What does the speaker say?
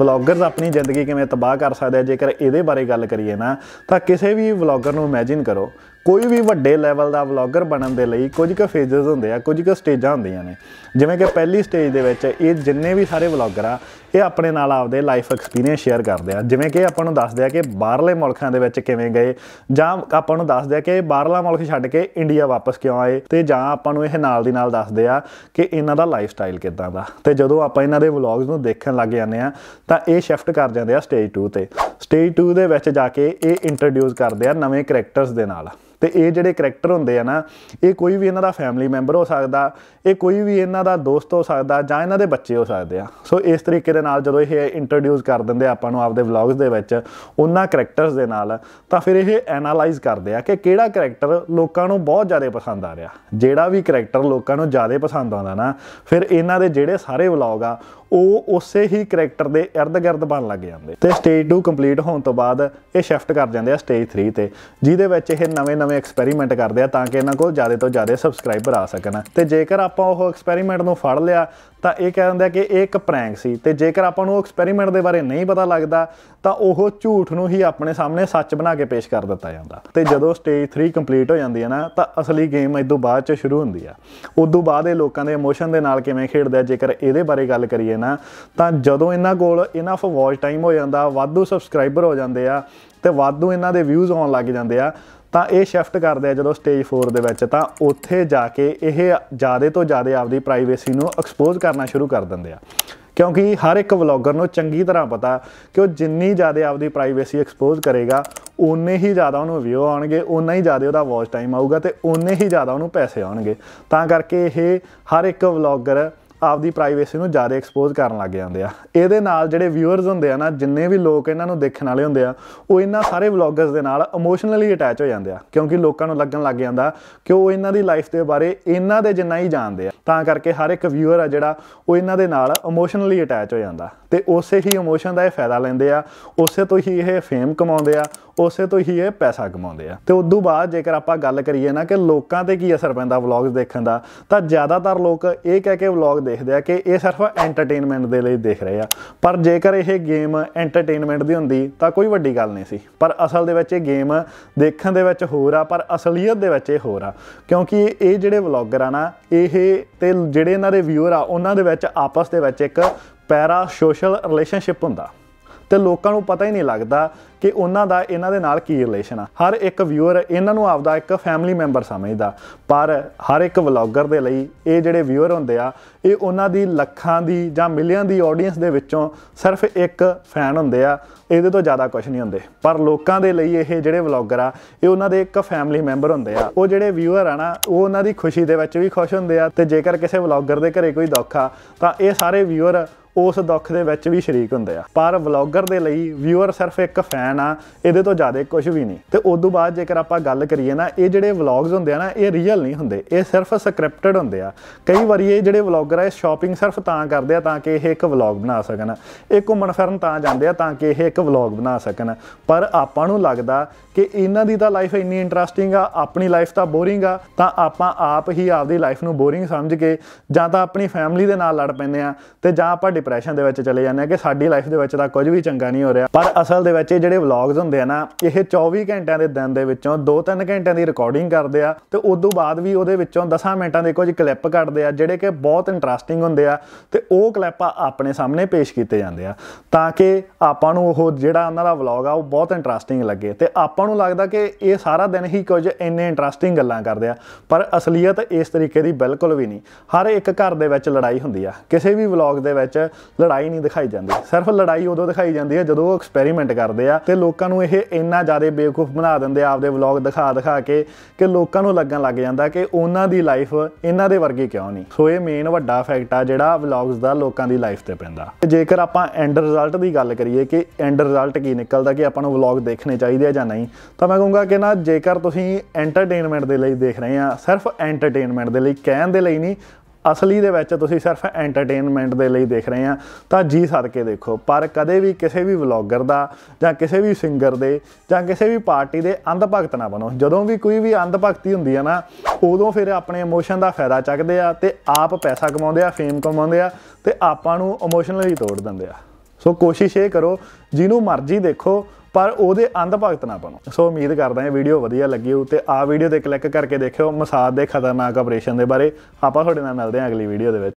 vloggers ਆਪਣੀ ਜ਼ਿੰਦਗੀ ਕਿਵੇਂ ਤਬਾਹ ਕਰ ਸਕਦੇ ਆ ਜੇਕਰ ਇਹਦੇ ਬਾਰੇ ਗੱਲ ਕਰੀਏ ਨਾ ਤਾਂ ਕਿਸੇ ਵੀ ਵਲੌਗਰ ਨੂੰ ਇਮੇਜਿਨ ਕਰੋ ਕੋਈ ਵੀ ਵੱਡੇ ਲੈਵਲ ਦਾ ਵਲੌਗਰ ਬਣਨ ਦੇ ਲਈ ਕੁਝ ਕੁ ਫੇਜ਼ਸ ਹੁੰਦੇ ਆ ਕੁਝ ਕੁ ਸਟੇਜਾਂ ਹੁੰਦੀਆਂ ਨੇ ਜਿਵੇਂ ਕਿ ਪਹਿਲੀ ਸਟੇਜ ਦੇ ਵਿੱਚ ਇਹ ਜਿੰਨੇ ਵੀ ਸਾਰੇ ਵਲੌਗਰ ਆ ਇਹ ਆਪਣੇ ਨਾਲ ਆਪਦੇ ਲਾਈਫ ਐਕਸਪੀਰੀਅੰਸ ਸ਼ੇਅਰ ਕਰਦੇ ਆ ਜਿਵੇਂ ਕਿ ਆਪਾਂ ਨੂੰ ਦੱਸਦੇ ਆ ਕਿ ਬਾਹਰਲੇ ਮੁਲਕਾਂ ਦੇ ਵਿੱਚ ਕਿਵੇਂ ਗਏ ਜਾਂ ਆਪਾਂ ਨੂੰ ਦੱਸਦੇ ਆ ਕਿ ਬਾਹਰਲਾ ਮੁਲਕ ਛੱਡ ਕੇ ਇੰਡੀਆ ਵਾਪਸ ਕਿਉਂ ਆਏ ਤੇ ਜਾਂ ਆਪਾਂ ਨੂੰ ਇਹ ਨਾਲ ਦੀ ਨਾਲ ਦੱਸਦੇ ਆ ਕਿ ਇਹਨਾਂ ਦਾ ਲਾਈਫ ਸਟਾਈਲ ਕਿਦਾਂ ਦਾ ਤੇ ਜਦੋਂ ਆਪਾਂ ਇਹਨਾਂ ਦੇ ਵਲੌਗਸ ਨੂੰ ਦੇਖਣ ਲੱਗ ਜਾਂਦੇ ਆ ਤਾਂ ਇਹ ਸ਼ਿਫਟ ਕਰ ਜਾਂਦੇ ਆ ਸਟੇਜ 2 ਤੇ ਸਟੇਜ 2 ਦੇ ਵਿੱਚ ਜਾ ਕੇ ਇਹ ਇੰਟਰੋਡਿਊਸ ਕਰਦੇ ਆ ਨਵੇਂ ਕੈਰੈਕਟਰਸ ਦੇ ਨਾਲ ਤੇ ਇਹ ਜਿਹੜੇ ਕੈਰੈਕਟਰ ਹੁੰਦੇ ਆ ਨਾ ਇਹ ਕੋਈ ਵੀ ਇਹਨਾਂ ਦਾ ਫੈਮਿਲੀ ਮੈਂਬਰ ਹੋ ਸਕਦਾ ਇਹ ਕੋਈ ਵੀ ਇਹਨਾਂ ਦਾ ਦੋਸਤ ਹੋ ਸਕਦਾ ਜਾਂ ਇਹਨਾਂ ਦੇ ਬੱਚੇ ਹੋ ਸਕਦੇ ਆ ਸੋ ਇਸ ਤਰੀਕੇ ਦੇ ਨਾਲ ਜਦੋਂ ਇਹ ਇੰਟਰੋਡਿਊਸ ਕਰ ਦਿੰਦੇ ਆਪਾਂ ਨੂੰ ਆਪਦੇ ਵਲੌਗਸ ਦੇ ਵਿੱਚ ਉਹਨਾਂ ਕੈਰੈਕਟਰਸ ਦੇ ਨਾਲ ਤਾਂ ਫਿਰ ਇਹ ਐਨਾਲਾਈਜ਼ ਕਰਦੇ ਆ ਕਿ ਕਿਹੜਾ ਕੈਰੈਕਟਰ ਲੋਕਾਂ ਨੂੰ ਬਹੁਤ ਜ਼ਿਆਦਾ ਪਸੰਦ ਆ ਰਿਹਾ ਜਿਹੜਾ ਵੀ ਕੈਰੈਕਟਰ ਲੋਕਾਂ ਨੂੰ ਜ਼ਿਆਦਾ ਪਸੰਦ ਆਉਂਦਾ ਨਾ ਫਿਰ ਇਹਨਾਂ ਦੇ ਜਿਹੜੇ ਸਾਰੇ ਵਲੌਗ ਆ ਉਹ ਉਸੇ ਹੀ ਕੈਰੈਕਟਰ ਦੇ ਇਰਦ-ਗਿਰਦ ਬਣ ਲੱਗ ਜਾਂਦੇ ਤੇ ਸਟੇਜ 2 ਕੰਪਲੀਟ ਹੋਣ ਤੋਂ ਬਾਅਦ ਇਹ ਸ਼ਿਫਟ ਕਰ ਜਾਂਦੇ ਆ ਸਟੇਜ 3 ਤੇ ਜਿਹਦੇ ਵਿੱਚ ਇਹ ਨਵੇਂ-ਨਵੇਂ ਐਕਸਪੈਰੀਮੈਂਟ ਕਰਦੇ ਆ ਤਾਂ ਕਿ ਇਹਨਾਂ ਕੋਲ ਜ਼ਿਆਦਾ ਤੋਂ ਜ਼ਿਆਦਾ ਸਬਸਕ੍ਰਾਈਬਰ ਆ ਸਕਣ ਤੇ ਜੇਕਰ ਆਪਾਂ ਉਹ ਐਕਸਪੈਰੀਮੈਂਟ ਨੂੰ ਫੜ ਲਿਆ ਤਾਂ ਇਹ ਕਹਿ ਦਿੰਦਾ ਕਿ ਇਹ ਇੱਕ ਪ੍ਰੈਂਕ ਸੀ ਤੇ ਜੇਕਰ ਆਪਾਂ ਨੂੰ ਐਕਸਪੈਰੀਮੈਂਟ ਦੇ ਬਾਰੇ ਨਹੀਂ ਪਤਾ ਲੱਗਦਾ ਤਾਂ ਉਹ ਝੂਠ ਨੂੰ ਹੀ ਆਪਣੇ ਸਾਹਮਣੇ ਸੱਚ ਬਣਾ ਕੇ ਪੇਸ਼ ਕਰ ਦਿੱਤਾ ਜਾਂਦਾ ਤੇ ਜਦੋਂ ਸਟੇਜ 3 ਕੰਪਲੀਟ ਹੋ ਜਾਂਦੀ ਹੈ ਨਾ ਤਾਂ ਅਸਲੀ ਗੇਮ ਇਦੋਂ ਬਾਅਦ ਚ ਸ਼ੁਰੂ ਹੁੰਦੀ ਆ ਉਦੋਂ ਬਾਅਦ ਇਹ ਲੋਕਾਂ ਦੇ ਇਮੋਸ਼ਨ ਦੇ ਨਾਲ ਕਿਵੇਂ ਖੇਡਦੇ ਆ ਜੇਕਰ ਇਹਦੇ ਬਾਰੇ ਗੱਲ ਕਰੀਏ ਨਾ ਤਾਂ ਜਦੋਂ ਇਹਨਾਂ ਕੋਲ ਇਨਫ ਵਾਚ ਟਾਈਮ ਹੋ ਜਾਂਦਾ ਵਾਧੂ ਸਬਸਕ੍ਰਾਈਬਰ ਹੋ ਜਾਂਦੇ ਆ ਤੇ ਵਾਧੂ ਇਹਨਾਂ ਦੇ ਵਿਊਜ਼ ਆਉਣ ਲੱਗ ਜਾਂਦੇ ਆ ਤਾਂ ਇਹ ਸ਼ਿਫਟ ਕਰਦੇ ਆ ਜਦੋਂ ਸਟੇਜ 4 ਦੇ ਵਿੱਚ ਤਾਂ ਉੱਥੇ ਜਾ ਕੇ ਇਹ ਜਿਆਦੇ ਤੋਂ ਜਿਆਦੇ ਆਪਦੀ ਪ੍ਰਾਈਵੇਸੀ ਨੂੰ ਐਕਸਪੋਜ਼ ਕਰਨਾ ਸ਼ੁਰੂ ਕਰ ਦਿੰਦੇ ਆ ਕਿਉਂਕਿ ਹਰ ਇੱਕ ਵਲੌਗਰ ਨੂੰ ਚੰਗੀ ਤਰ੍ਹਾਂ ਪਤਾ ਕਿ ਉਹ ਜਿੰਨੀ ਜ਼ਿਆਦਾ ਆਪਦੀ ਪ੍ਰਾਈਵੇਸੀ ਐਕਸਪੋਜ਼ ਕਰੇਗਾ ਉਨੇ ਹੀ ਜ਼ਿਆਦਾ ਉਹਨੂੰ ਵਿਊ ਆਉਣਗੇ ਉਨਾ ਹੀ ਜ਼ਿਆਦਾ ਉਹਦਾ ਵਾਚ ਟਾਈਮ ਆਊਗਾ ਤੇ ਉਨੇ ਹੀ ਜ਼ਿਆਦਾ ਉਹਨੂੰ ਪੈਸੇ ਆਉਣਗੇ ਤਾਂ ਕਰਕੇ ਇਹ ਹਰ ਇੱਕ ਵਲੌਗਰ ਆਪਦੀ ਪ੍ਰਾਈਵੇਸੀ ਨੂੰ ਜ਼ਿਆਦਾ ਐਕਸਪੋਜ਼ ਕਰਨ ਲੱਗ ਜਾਂਦੇ ਆ ਇਹਦੇ ਨਾਲ ਜਿਹੜੇ ਵਿਊਅਰਸ ਹੁੰਦੇ ਆ ਨਾ ਜਿੰਨੇ ਵੀ ਲੋਕ ਇਹਨਾਂ ਨੂੰ ਦੇਖਣ ਵਾਲੇ ਹੁੰਦੇ ਆ ਉਹ ਇਹਨਾਂ ਸਾਰੇ ਵਲੌਗਰਸ ਦੇ ਨਾਲ ਇਮੋਸ਼ਨਲੀ ਅਟੈਚ ਹੋ ਜਾਂਦੇ ਆ ਕਿਉਂਕਿ ਲੋਕਾਂ ਨੂੰ ਲੱਗਣ ਲੱਗ ਜਾਂਦਾ ਕਿ ਉਹ ਇਹਨਾਂ ਦੀ ਲਾਈਫ ਦੇ ਬਾਰੇ ਇਹਨਾਂ ਦੇ ਜਿੰਨਾ ਹੀ ਜਾਣਦੇ ਆ ਤਾਂ ਕਰਕੇ ਹਰ ਇੱਕ ਵਿਊਅਰ ਆ ਜਿਹੜਾ ਉਹ ਇਹਨਾਂ ਦੇ ਨਾਲ ਇਮੋਸ਼ਨਲੀ ਅਟੈਚ ਹੋ ਜਾਂਦਾ ਤੇ ਉਸੇ ਹੀ ਇਮੋਸ਼ਨ ਦਾ ਇਹ ਫਾਇਦਾ ਲੈਂਦੇ ਆ ਉਸੇ ਤੋਂ ਹੀ ਇਹ ਫੇਮ ਕਮਾਉਂਦੇ ਆ ਉਸੇ ਤੋਂ ਹੀ ਇਹ ਪੈਸਾ ਕਮਾਉਂਦੇ ਆ ਤੇ ਉਦੋਂ ਬਾਅਦ ਜੇਕਰ ਆਪਾਂ ਗੱਲ ਕਰੀਏ ਨਾ ਕਿ ਲੋਕਾਂ ਤੇ ਕੀ ਅਸਰ ਪੈਂਦਾ ਵਲੌਗਸ ਦੇਖਣ ਦਾ ਤਾਂ ਜ਼ਿਆਦਾਤਰ ਲੋਕ ਇਹ ਕਹਿ ਕੇ ਵਲੌਗ ਦੇਖਦੇ ਆ ਕਿ ਇਹ ਸਿਰਫ ਐਂਟਰਟੇਨਮੈਂਟ ਦੇ ਲਈ ਦੇਖ ਰਹੇ ਆ ਪਰ ਜੇਕਰ ਇਹ ਗੇਮ ਐਂਟਰਟੇਨਮੈਂਟ ਦੀ ਹੁੰਦੀ ਤਾਂ ਕੋਈ ਵੱਡੀ ਗੱਲ ਨਹੀਂ ਸੀ ਪਰ ਅਸਲ ਦੇ ਵਿੱਚ ਇਹ ਗੇਮ ਦੇਖਣ ਦੇ ਵਿੱਚ ਹੋਰ ਆ ਪਰ ਅਸਲੀਅਤ ਦੇ ਵਿੱਚ ਇਹ ਹੋਰ ਆ ਕਿਉਂਕਿ ਇਹ ਜਿਹੜੇ ਵਲੌਗਰ ਆ ਨਾ ਇਹ ਤੇ ਜਿਹੜੇ ਇਹਨਾਂ ਦੇ ਵਿਊਅਰ ਆ ਉਹਨਾਂ ਦੇ ਵਿੱਚ ਆਪਸ ਦੇ ਵਿੱਚ ਇੱਕ ਪੈਰਾ ਸੋਸ਼ਲ ਰਿਲੇਸ਼ਨਸ਼ਿਪ ਹੁੰਦਾ ਤੇ ਲੋਕਾਂ ਨੂੰ ਪਤਾ ਹੀ ਨਹੀਂ ਲੱਗਦਾ ਕਿ ਉਹਨਾਂ ਦਾ ਇਹਨਾਂ ਦੇ ਨਾਲ ਕੀ ਰਿਲੇਸ਼ਨ ਆ ਹਰ ਇੱਕ ਵਿਊਅਰ ਇਹਨਾਂ ਨੂੰ ਆਪਦਾ ਇੱਕ ਫੈਮਿਲੀ ਮੈਂਬਰ ਸਮਝਦਾ ਪਰ ਹਰ ਇੱਕ ਵਲੌਗਰ ਦੇ ਲਈ ਇਹ ਜਿਹੜੇ ਵਿਊਅਰ ਹੁੰਦੇ ਆ ਇਹ ਉਹਨਾਂ ਦੀ ਲੱਖਾਂ ਦੀ ਜਾਂ ਮਿਲੀਅਨ ਦੀ ਆਡੀਅנס ਦੇ ਵਿੱਚੋਂ ਸਿਰਫ ਇੱਕ ਫੈਨ ਹੁੰਦੇ ਆ ਇਹਦੇ ਤੋਂ ਜ਼ਿਆਦਾ ਕੁਝ ਨਹੀਂ ਹੁੰਦੇ ਪਰ ਲੋਕਾਂ ਦੇ ਲਈ ਇਹ ਜਿਹੜੇ ਵਲੌਗਰ ਆ ਇਹ ਉਹਨਾਂ ਦੇ ਇੱਕ ਫੈਮਿਲੀ ਮੈਂਬਰ ਹੁੰਦੇ ਆ ਉਹ ਜਿਹੜੇ ਵਿਊਅਰ ਆ ਨਾ ਉਹ ਉਹਨਾਂ ਦੀ ਖੁਸ਼ੀ ਦੇ ਵਿੱਚ ਵੀ ਖੁਸ਼ ਹੁੰਦੇ ਆ ਤੇ ਜੇਕਰ ਕਿਸੇ ਵਲੌਗਰ ਦੇ ਘਰੇ ਕੋਈ ਦੁੱਖ ਆ ਤਾਂ ਇਹ ਸਾਰੇ ਵਿਊਅਰ ਉਸ ਦੁੱਖ ਦੇ ਵਿੱਚ ਵੀ ਸ਼ਰੀਕ ਹੁੰਦੇ ਆ ਪਰ ਵਲੌਗਰ ਦੇ ਲਈ ਵਿਊਅਰ ਸਿਰਫ ਇੱਕ ਫੈਨ ਪਲਾਨ ਆ ਇਹਦੇ ਤੋਂ ਜ਼ਿਆਦਾ ਕੁਝ ਵੀ ਨਹੀਂ ਤੇ ਉਸ ਤੋਂ ਬਾਅਦ ਜੇਕਰ ਆਪਾਂ ਗੱਲ ਕਰੀਏ ਨਾ ਇਹ ਜਿਹੜੇ ਵਲੌਗਸ ਹੁੰਦੇ ਆ ਨਾ ਇਹ ਰੀਅਲ ਨਹੀਂ ਹੁੰਦੇ ਇਹ ਸਿਰਫ ਸਕ੍ਰਿਪਟਡ ਹੁੰਦੇ ਆ ਕਈ ਵਾਰੀ ਇਹ ਜਿਹੜੇ ਵਲੌਗਰ ਆ ਇਹ ਸ਼ਾਪਿੰਗ ਸਿਰਫ ਤਾਂ ਕਰਦੇ ਆ ਤਾਂ ਕਿ ਇਹ ਇੱਕ ਵਲੌਗ ਬਣਾ ਸਕਣ ਇਹ ਘੁੰਮਣ ਫਿਰਨ ਤਾਂ ਜਾਂਦੇ ਆ ਤਾਂ ਕਿ ਇਹ ਇੱਕ ਵਲੌਗ ਬਣਾ ਸਕਣ ਪਰ ਆਪਾਂ ਨੂੰ ਲੱਗਦਾ ਕਿ ਇਹਨਾਂ ਦੀ ਤਾਂ ਲਾਈਫ ਇੰਨੀ ਇੰਟਰਸਟਿੰਗ ਆ ਆਪਣੀ ਲਾਈਫ ਤਾਂ ਬੋਰਿੰਗ ਆ ਤਾਂ ਆਪਾਂ ਆਪ ਹੀ ਆਪਦੀ ਲਾਈਫ ਨੂੰ ਬੋਰਿੰਗ ਸਮਝ ਕੇ ਜਾਂ ਤਾਂ ਆਪਣੀ ਫੈਮਿਲੀ ਦੇ ਨਾਲ ਲੜ ਪੈਂਦੇ ਆ ਤੇ ਜਾਂ ਆਪਾਂ ਡਿਪਰੈਸ਼ਨ ਦੇ ਵਿੱਚ ਚਲੇ ਜਾਂਦੇ ਆ ਕਿ ਸਾਡੀ ਲਾਈਫ ਦੇ ਵਿੱਚ ਤਾਂ ਕੁਝ ਵੀ ਚੰਗਾ ਨਹੀਂ ਹੋ ਰਿਹਾ ਪਰ ਅਸਲ ਦੇ ਵਿੱਚ ਇਹ ਜਿਹੜੇ ਵਲੌਗਸ ਹੁੰਦੇ ਆ ਨਾ ਇਹ 24 ਘੰਟਿਆਂ ਦੇ ਦਿਨ ਦੇ ਵਿੱਚੋਂ 2-3 ਘੰਟਿਆਂ ਦੀ ਰਿਕਾਰਡਿੰਗ ਕਰਦੇ ਆ ਤੇ ਉਸ ਤੋਂ ਬਾਅਦ ਵੀ ਉਹਦੇ ਵਿੱਚੋਂ 10 ਮਿੰਟਾਂ ਦੇ ਕੁਝ ਕਲਿੱਪ ਕੱਢਦੇ ਆ ਜਿਹੜੇ ਕਿ ਬਹੁਤ ਇੰਟਰਸਟਿੰਗ ਹੁੰਦੇ ਆ ਤੇ ਉਹ ਕਲਿੱਪ ਆਪਣੇ ਸਾਹਮਣੇ ਪੇਸ਼ ਕੀਤੇ ਜਾਂਦੇ ਆ ਤਾਂ ਕਿ ਆਪਾਂ ਨੂੰ ਉਹ ਜਿਹੜਾ ਉਹਨਾਂ ਦਾ ਵਲੌਗ ਆ ਉਹ ਬਹੁਤ ਇੰਟਰਸਟਿੰਗ ਲੱਗੇ ਤੇ ਆਪਾਂ ਨੂੰ ਲੱਗਦਾ ਕਿ ਇਹ ਸਾਰਾ ਦਿਨ ਹੀ ਕੁਝ ਇੰਨੇ ਇੰਟਰਸਟਿੰਗ ਗੱਲਾਂ ਕਰਦੇ ਆ ਪਰ ਅਸਲੀਅਤ ਇਸ ਤਰੀਕੇ ਦੀ ਬਿਲਕੁਲ ਵੀ ਨਹੀਂ ਹਰ ਇੱਕ ਘਰ ਦੇ ਵਿੱਚ ਲੜਾਈ ਹੁੰਦੀ ਆ ਕਿਸੇ ਵੀ ਵਲੌਗ ਦੇ ਵਿੱਚ ਲੜਾਈ ਨਹੀਂ ਦਿਖਾਈ ਜਾਂਦੀ ਸਿਰਫ ਲੜਾਈ ਉਦੋਂ ਦਿਖਾਈ ਜਾਂਦੀ ਹੈ ਜਦੋਂ ਉਹ ਐਕਸਪੈਰੀਮੈਂਟ ਕਰਦੇ ਆ ਤੇ ਲੋਕਾਂ ਨੂੰ ਇਹ ਇੰਨਾ ਜ਼ਿਆਦਾ ਬੇਵਕੂਫ ਬਣਾ ਦਿੰਦੇ ਆਪਦੇ ਵਲੌਗ ਦਿਖਾ ਦਿਖਾ ਕੇ ਕਿ ਲੋਕਾਂ ਨੂੰ ਲੱਗਣ ਲੱਗ ਜਾਂਦਾ ਕਿ ਉਹਨਾਂ ਦੀ ਲਾਈਫ ਇਹਨਾਂ ਦੇ ਵਰਗੀ ਕਿਉਂ ਨਹੀਂ ਸੋ ਇਹ ਮੇਨ ਵੱਡਾ ਫੈਕਟ ਆ ਜਿਹੜਾ ਵਲੌਗਸ ਦਾ ਲੋਕਾਂ ਦੀ ਲਾਈਫ ਤੇ ਪੈਂਦਾ ਤੇ ਜੇਕਰ ਆਪਾਂ ਐਂਡ ਰਿਜ਼ਲਟ ਦੀ ਗੱਲ ਕਰੀਏ ਕਿ ਐਂਡ ਰਿਜ਼ਲਟ ਕੀ ਨਿਕਲਦਾ ਕਿ ਆਪਾਂ ਨੂੰ ਵਲੌਗ ਦੇਖਣੇ ਚਾਹੀਦੇ ਆ ਜਾਂ ਨਹੀਂ ਤਾਂ ਮੈਂ ਕਹੂੰਗਾ ਕਿ ਨਾ ਜੇਕਰ ਤੁਸੀਂ ਐਂਟਰਟੇਨਮੈਂਟ ਦੇ ਲਈ ਦੇਖ ਰਹੇ ਆ ਸਿਰਫ ਐਂਟਰਟੇਨਮੈਂਟ ਦੇ ਲਈ ਕਹਿਣ ਦੇ ਲਈ ਨਹੀਂ ਅਸਲੀ ਦੇ ਵਿੱਚ ਤੁਸੀਂ ਸਿਰਫ ਐਂਟਰਟੇਨਮੈਂਟ ਦੇ ਲਈ ਦੇਖ ਰਹੇ ਆ ਤਾਂ ਜੀ ਸਰ ਕੇ ਦੇਖੋ ਪਰ ਕਦੇ ਵੀ ਕਿਸੇ ਵੀ ਵਲੌਗਰ ਦਾ ਜਾਂ ਕਿਸੇ ਵੀ ਸਿੰਗਰ ਦੇ ਜਾਂ ਕਿਸੇ ਵੀ ਪਾਰਟੀ ਦੇ ਅੰਧ ਭਗਤ ਨਾ ਬਣੋ ਜਦੋਂ ਵੀ ਕੋਈ ਵੀ ਅੰਧ ਭਗਤੀ ਹੁੰਦੀ ਆ ਨਾ ਉਦੋਂ ਫਿਰ ਆਪਣੇ ਇਮੋਸ਼ਨ ਦਾ ਫਾਇਦਾ ਚੱਕਦੇ ਆ ਤੇ ਆਪ ਪੈਸਾ ਕਮਾਉਂਦੇ ਆ ਫੇਮ ਕਮਾਉਂਦੇ ਆ ਤੇ ਆਪਾਂ ਨੂੰ ਇਮੋਸ਼ਨਲੀ ਤੋੜ ਦਿੰਦੇ ਆ ਸੋ ਕੋਸ਼ਿਸ਼ ਇਹ ਕਰੋ ਜਿਹਨੂੰ ਮਰਜ਼ੀ ਦੇਖੋ ਪਰ ਉਹਦੇ ਅੰਧ ਭਗਤ ਨਾ ਬਣੋ ਸੋ ਉਮੀਦ ਕਰਦਾ ਹਾਂ ਵੀਡੀਓ ਵਧੀਆ ਲੱਗੀ ਹੋਊ ਤੇ ਆ ਵੀਡੀਓ ਤੇ ਕਲਿੱਕ ਕਰਕੇ ਦੇਖਿਓ ਮਸਾਦ ਦੇ ਖਤਰਨਾਕ ਆਪਰੇਸ਼ਨ ਦੇ ਬਾਰੇ ਆਪਾਂ ਤੁਹਾਡੇ ਨਾਲ ਮਿਲਦੇ ਹਾਂ ਅਗਲੀ ਵੀਡੀਓ ਦੇ ਵਿੱਚ